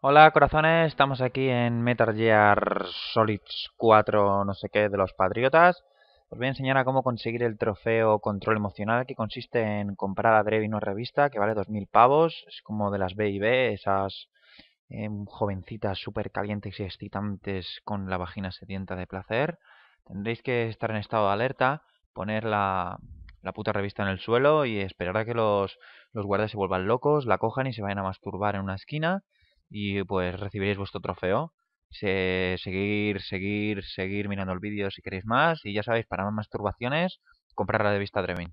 Hola corazones, estamos aquí en Metal Gear Solid 4 no sé qué de los Patriotas. Os voy a enseñar a cómo conseguir el trofeo Control Emocional que consiste en comprar a Drevin una revista que vale 2.000 pavos. Es como de las B&B, esas eh, jovencitas súper calientes y excitantes con la vagina sedienta de placer. Tendréis que estar en estado de alerta, poner la, la puta revista en el suelo y esperar a que los, los guardias se vuelvan locos, la cojan y se vayan a masturbar en una esquina y pues recibiréis vuestro trofeo. seguir, seguir, seguir mirando el vídeo si queréis más y ya sabéis, para más masturbaciones, comprar la vista Dreaming.